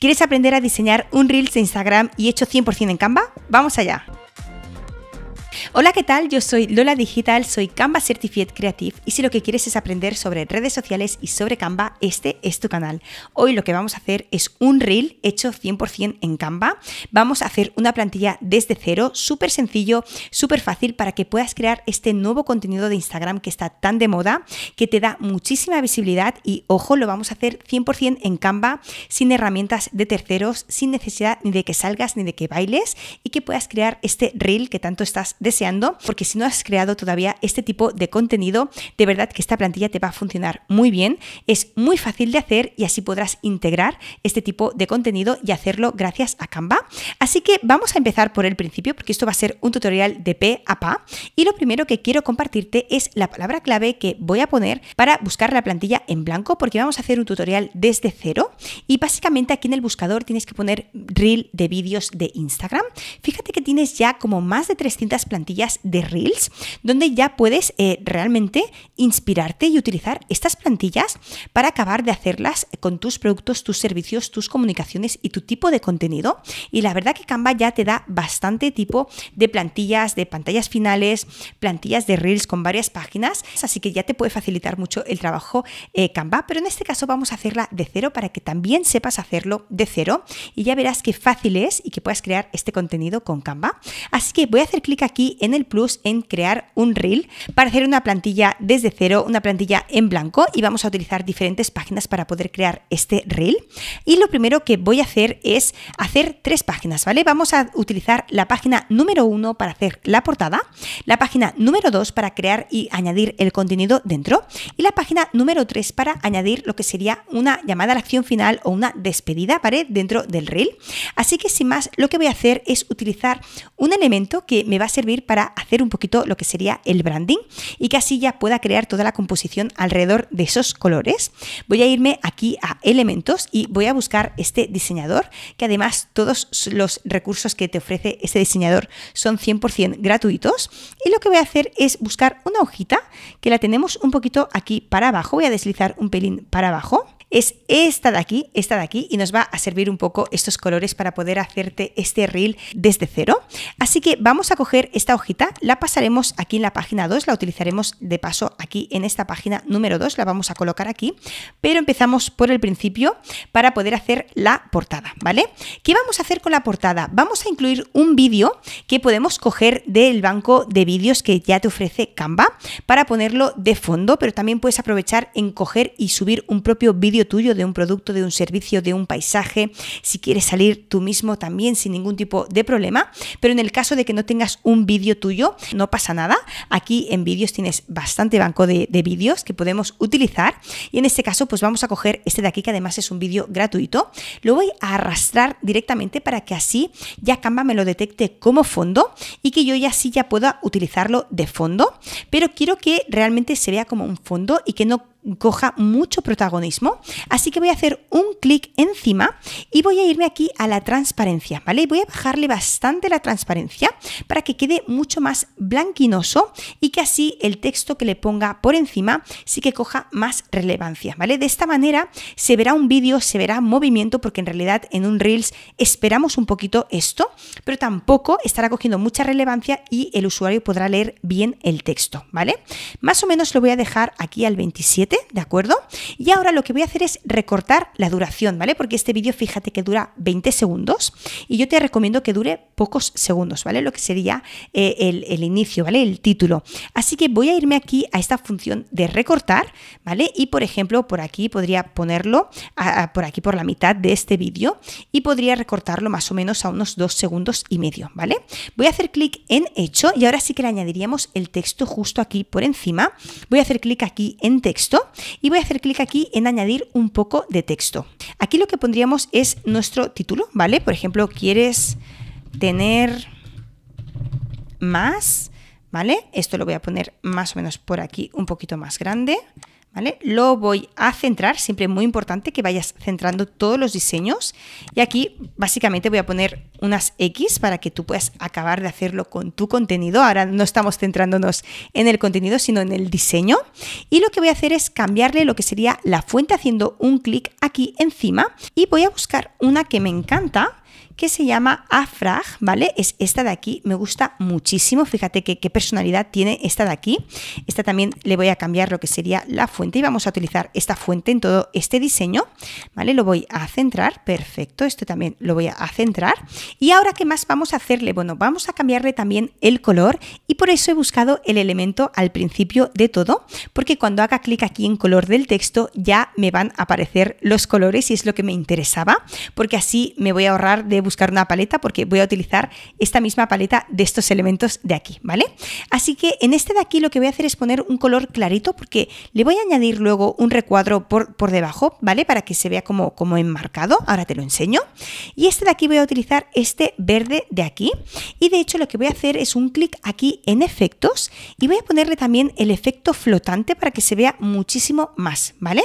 ¿Quieres aprender a diseñar un reel de Instagram y hecho 100% en Canva? ¡Vamos allá! Hola, ¿qué tal? Yo soy Lola Digital, soy Canva Certified Creative y si lo que quieres es aprender sobre redes sociales y sobre Canva, este es tu canal. Hoy lo que vamos a hacer es un reel hecho 100% en Canva. Vamos a hacer una plantilla desde cero, súper sencillo, súper fácil para que puedas crear este nuevo contenido de Instagram que está tan de moda, que te da muchísima visibilidad y ojo, lo vamos a hacer 100% en Canva, sin herramientas de terceros, sin necesidad ni de que salgas ni de que bailes y que puedas crear este reel que tanto estás deseando porque si no has creado todavía este tipo de contenido, de verdad que esta plantilla te va a funcionar muy bien, es muy fácil de hacer y así podrás integrar este tipo de contenido y hacerlo gracias a Canva. Así que vamos a empezar por el principio, porque esto va a ser un tutorial de P a PA y lo primero que quiero compartirte es la palabra clave que voy a poner para buscar la plantilla en blanco, porque vamos a hacer un tutorial desde cero y básicamente aquí en el buscador tienes que poner reel de vídeos de Instagram. Fíjate que tienes ya como más de 300 plantillas plantillas de Reels, donde ya puedes eh, realmente inspirarte y utilizar estas plantillas para acabar de hacerlas con tus productos, tus servicios, tus comunicaciones y tu tipo de contenido. Y la verdad que Canva ya te da bastante tipo de plantillas, de pantallas finales, plantillas de Reels con varias páginas, así que ya te puede facilitar mucho el trabajo eh, Canva, pero en este caso vamos a hacerla de cero para que también sepas hacerlo de cero y ya verás qué fácil es y que puedas crear este contenido con Canva. Así que voy a hacer clic aquí en el Plus en crear un reel para hacer una plantilla desde cero, una plantilla en blanco y vamos a utilizar diferentes páginas para poder crear este reel. Y lo primero que voy a hacer es hacer tres páginas, ¿vale? Vamos a utilizar la página número uno para hacer la portada, la página número dos para crear y añadir el contenido dentro y la página número tres para añadir lo que sería una llamada a la acción final o una despedida, pared Dentro del reel. Así que sin más, lo que voy a hacer es utilizar un elemento que me va a servir para hacer un poquito lo que sería el branding y que así ya pueda crear toda la composición alrededor de esos colores. Voy a irme aquí a elementos y voy a buscar este diseñador, que además todos los recursos que te ofrece este diseñador son 100% gratuitos. Y lo que voy a hacer es buscar una hojita que la tenemos un poquito aquí para abajo. Voy a deslizar un pelín para abajo es esta de aquí, esta de aquí, y nos va a servir un poco estos colores para poder hacerte este reel desde cero. Así que vamos a coger esta hojita, la pasaremos aquí en la página 2, la utilizaremos de paso aquí en esta página número 2, la vamos a colocar aquí, pero empezamos por el principio para poder hacer la portada, ¿vale? ¿Qué vamos a hacer con la portada? Vamos a incluir un vídeo que podemos coger del banco de vídeos que ya te ofrece Canva para ponerlo de fondo, pero también puedes aprovechar en coger y subir un propio vídeo tuyo, de un producto, de un servicio, de un paisaje. Si quieres salir tú mismo también sin ningún tipo de problema. Pero en el caso de que no tengas un vídeo tuyo, no pasa nada. Aquí en vídeos tienes bastante banco de, de vídeos que podemos utilizar. Y en este caso, pues vamos a coger este de aquí, que además es un vídeo gratuito. Lo voy a arrastrar directamente para que así ya Canva me lo detecte como fondo y que yo ya sí ya pueda utilizarlo de fondo. Pero quiero que realmente se vea como un fondo y que no coja mucho protagonismo. Así que voy a hacer un clic encima y voy a irme aquí a la transparencia, ¿vale? Voy a bajarle bastante la transparencia para que quede mucho más blanquinoso y que así el texto que le ponga por encima sí que coja más relevancia, ¿vale? De esta manera se verá un vídeo, se verá movimiento, porque en realidad en un Reels esperamos un poquito esto, pero tampoco estará cogiendo mucha relevancia y el usuario podrá leer bien el texto, ¿vale? Más o menos lo voy a dejar aquí al 27 ¿de acuerdo? Y ahora lo que voy a hacer es recortar la duración, ¿vale? Porque este vídeo, fíjate que dura 20 segundos y yo te recomiendo que dure pocos segundos, ¿vale? Lo que sería eh, el, inicio, ¿vale? El título. Así que voy a irme aquí a esta función de recortar, ¿vale? Y por ejemplo, por aquí podría ponerlo, por aquí por la mitad de este vídeo y podría recortarlo más o menos a unos 2 segundos y medio, ¿vale? Voy a hacer clic en hecho y ahora sí que le añadiríamos el texto justo aquí por encima. Voy a hacer clic aquí en texto y voy a hacer clic aquí en añadir un poco de texto. Aquí lo que pondríamos es nuestro título, ¿vale? Por ejemplo, quieres tener más, ¿vale? Esto lo voy a poner más o menos por aquí, un poquito más grande. Lo voy a centrar, siempre es muy importante que vayas centrando todos los diseños y aquí básicamente voy a poner unas X para que tú puedas acabar de hacerlo con tu contenido. Ahora no estamos centrándonos en el contenido, sino en el diseño. Y lo que voy a hacer es cambiarle lo que sería la fuente haciendo un clic aquí encima y voy a buscar una que me encanta que se llama Afrag, ¿vale? Es esta de aquí, me gusta muchísimo, fíjate que, qué personalidad tiene esta de aquí. Esta también le voy a cambiar lo que sería la fuente y vamos a utilizar esta fuente en todo este diseño, ¿vale? Lo voy a centrar, perfecto, esto también lo voy a centrar. Y ahora, ¿qué más vamos a hacerle? Bueno, vamos a cambiarle también el color y por eso he buscado el elemento al principio de todo, porque cuando haga clic aquí en color del texto ya me van a aparecer los colores y es lo que me interesaba, porque así me voy a ahorrar de buscar una paleta porque voy a utilizar esta misma paleta de estos elementos de aquí, ¿vale? Así que en este de aquí lo que voy a hacer es poner un color clarito porque le voy a añadir luego un recuadro por, por debajo, ¿vale? Para que se vea como, como enmarcado, ahora te lo enseño. Y este de aquí voy a utilizar este verde de aquí y de hecho lo que voy a hacer es un clic aquí en efectos y voy a ponerle también el efecto flotante para que se vea muchísimo más, ¿vale?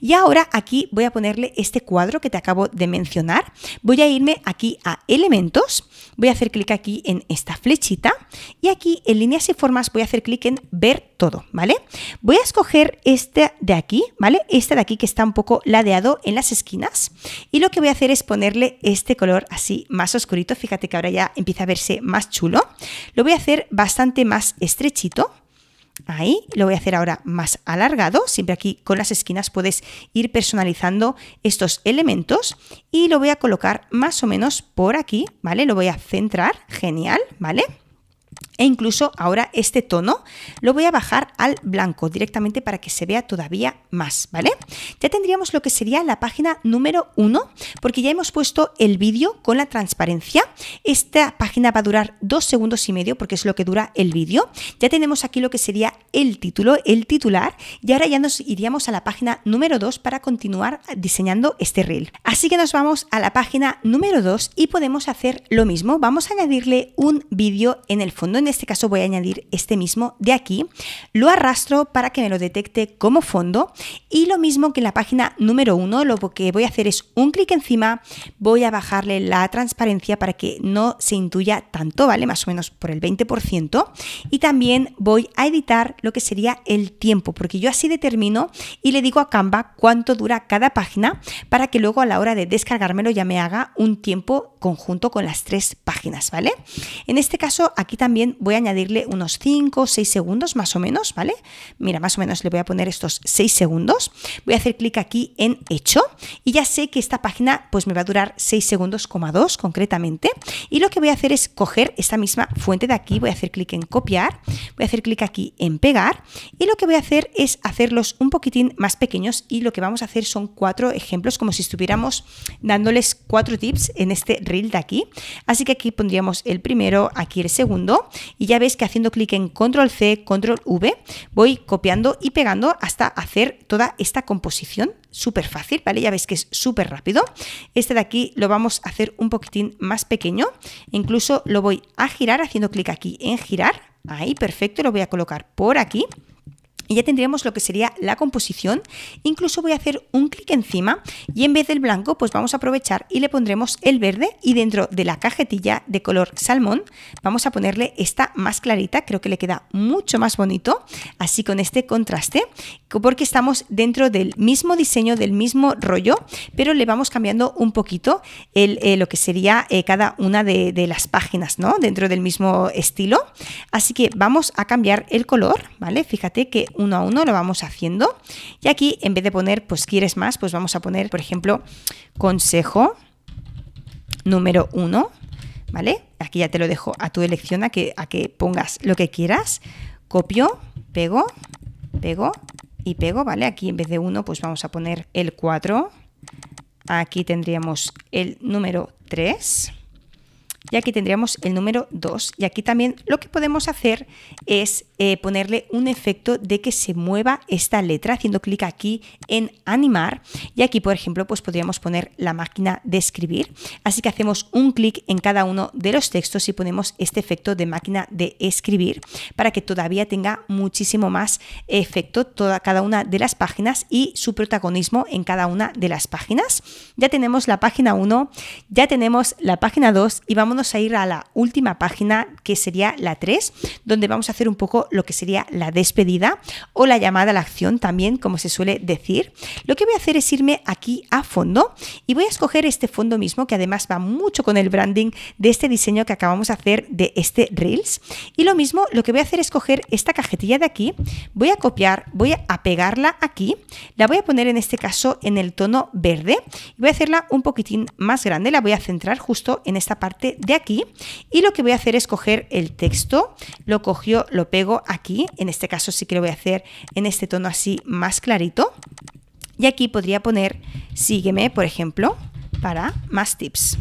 Y ahora aquí voy a ponerle este cuadro que te acabo de mencionar. Voy a irme aquí a elementos, voy a hacer clic aquí en esta flechita y aquí en líneas y formas voy a hacer clic en ver todo, ¿vale? Voy a escoger este de aquí, ¿vale? este de aquí que está un poco ladeado en las esquinas y lo que voy a hacer es ponerle este color así más oscurito, fíjate que ahora ya empieza a verse más chulo, lo voy a hacer bastante más estrechito, Ahí lo voy a hacer ahora más alargado. Siempre aquí con las esquinas puedes ir personalizando estos elementos y lo voy a colocar más o menos por aquí, ¿vale? Lo voy a centrar, genial, ¿vale? E incluso ahora este tono lo voy a bajar al blanco directamente para que se vea todavía más, ¿vale? Ya tendríamos lo que sería la página número 1, porque ya hemos puesto el vídeo con la transparencia. Esta página va a durar dos segundos y medio, porque es lo que dura el vídeo. Ya tenemos aquí lo que sería el título, el titular, y ahora ya nos iríamos a la página número 2 para continuar diseñando este reel. Así que nos vamos a la página número 2 y podemos hacer lo mismo. Vamos a añadirle un vídeo en el fondo en este caso voy a añadir este mismo de aquí, lo arrastro para que me lo detecte como fondo y lo mismo que en la página número uno, lo que voy a hacer es un clic encima, voy a bajarle la transparencia para que no se intuya tanto, ¿vale? Más o menos por el 20% y también voy a editar lo que sería el tiempo, porque yo así determino y le digo a Canva cuánto dura cada página para que luego a la hora de descargármelo ya me haga un tiempo conjunto con las tres páginas, ¿vale? En este caso, aquí también voy a añadirle unos 5 o 6 segundos más o menos, ¿vale? Mira, más o menos le voy a poner estos 6 segundos. Voy a hacer clic aquí en hecho y ya sé que esta página pues me va a durar 6 segundos, 2 concretamente. Y lo que voy a hacer es coger esta misma fuente de aquí, voy a hacer clic en copiar, voy a hacer clic aquí en pegar y lo que voy a hacer es hacerlos un poquitín más pequeños y lo que vamos a hacer son cuatro ejemplos como si estuviéramos dándoles cuatro tips en este reel de aquí. Así que aquí pondríamos el primero, aquí el segundo y ya veis que haciendo clic en control C, control V, voy copiando y pegando hasta hacer toda esta composición súper fácil, ¿vale? Ya veis que es súper rápido. Este de aquí lo vamos a hacer un poquitín más pequeño. Incluso lo voy a girar haciendo clic aquí en girar. Ahí, perfecto. Lo voy a colocar por aquí y ya tendríamos lo que sería la composición. Incluso voy a hacer un clic encima y en vez del blanco pues vamos a aprovechar y le pondremos el verde y dentro de la cajetilla de color salmón vamos a ponerle esta más clarita, creo que le queda mucho más bonito, así con este contraste, porque estamos dentro del mismo diseño, del mismo rollo, pero le vamos cambiando un poquito eh, lo que sería eh, cada una de, de, las páginas, ¿no? Dentro del mismo estilo. Así que vamos a cambiar el color, ¿vale? Fíjate que uno a uno, lo vamos haciendo. Y aquí, en vez de poner, pues quieres más, pues vamos a poner, por ejemplo, consejo número uno, ¿vale? Aquí ya te lo dejo a tu elección, a que, a que pongas lo que quieras. Copio, pego, pego y pego, ¿vale? Aquí en vez de uno, pues vamos a poner el 4. Aquí tendríamos el número 3 y aquí tendríamos el número 2 y aquí también lo que podemos hacer es eh, ponerle un efecto de que se mueva esta letra haciendo clic aquí en animar y aquí por ejemplo pues podríamos poner la máquina de escribir así que hacemos un clic en cada uno de los textos y ponemos este efecto de máquina de escribir para que todavía tenga muchísimo más efecto toda cada una de las páginas y su protagonismo en cada una de las páginas ya tenemos la página 1 ya tenemos la página 2 y vamos a ir a la última página que sería la 3, donde vamos a hacer un poco lo que sería la despedida o la llamada a la acción también, como se suele decir. Lo que voy a hacer es irme aquí a fondo y voy a escoger este fondo mismo que además va mucho con el branding de este diseño que acabamos de hacer de este Reels. Y lo mismo, lo que voy a hacer es coger esta cajetilla de aquí, voy a copiar, voy a pegarla aquí, la voy a poner en este caso en el tono verde y voy a hacerla un poquitín más grande, la voy a centrar justo en esta parte de aquí y lo que voy a hacer es coger el texto, lo cogió, lo pego aquí, en este caso sí que lo voy a hacer en este tono así más clarito y aquí podría poner sígueme, por ejemplo, para más tips.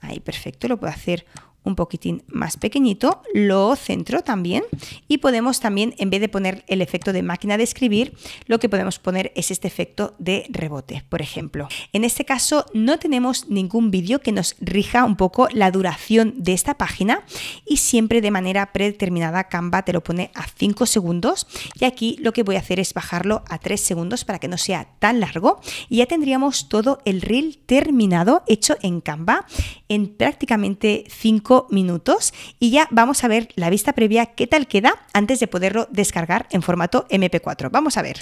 Ahí, perfecto, lo puedo hacer un poquitín más pequeñito, lo centro también y podemos también, en vez de poner el efecto de máquina de escribir, lo que podemos poner es este efecto de rebote, por ejemplo. En este caso no tenemos ningún vídeo que nos rija un poco la duración de esta página y siempre de manera predeterminada Canva te lo pone a 5 segundos y aquí lo que voy a hacer es bajarlo a 3 segundos para que no sea tan largo y ya tendríamos todo el reel terminado hecho en Canva en prácticamente 5 minutos y ya vamos a ver la vista previa qué tal queda antes de poderlo descargar en formato MP4. Vamos a ver.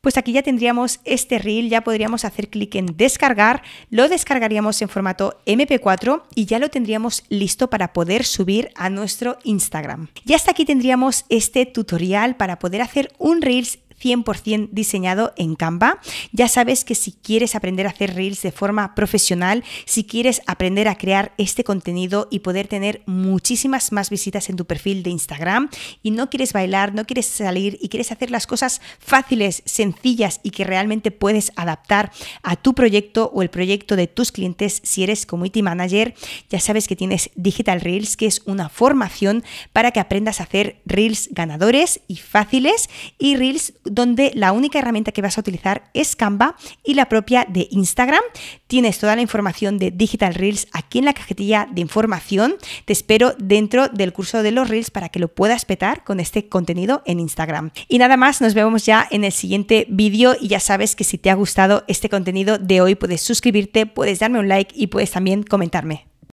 pues aquí ya tendríamos este reel, ya podríamos hacer clic en descargar, lo descargaríamos en formato MP4 y ya lo tendríamos listo para poder subir a nuestro Instagram. Y hasta aquí tendríamos este tutorial para poder hacer un reels 100% diseñado en Canva. Ya sabes que si quieres aprender a hacer reels de forma profesional, si quieres aprender a crear este contenido y poder tener muchísimas más visitas en tu perfil de Instagram y no quieres bailar, no quieres salir y quieres hacer las cosas fáciles, sencillas y que realmente puedes adaptar a tu proyecto o el proyecto de tus clientes si eres community manager, ya sabes que tienes Digital Reels, que es una formación para que aprendas a hacer reels ganadores y fáciles y reels donde la única herramienta que vas a utilizar es Canva y la propia de Instagram. Tienes toda la información de Digital Reels aquí en la cajetilla de información. Te espero dentro del curso de los Reels para que lo puedas petar con este contenido en Instagram. Y nada más, nos vemos ya en el siguiente vídeo y ya sabes que si te ha gustado este contenido de hoy puedes suscribirte, puedes darme un like y puedes también comentarme.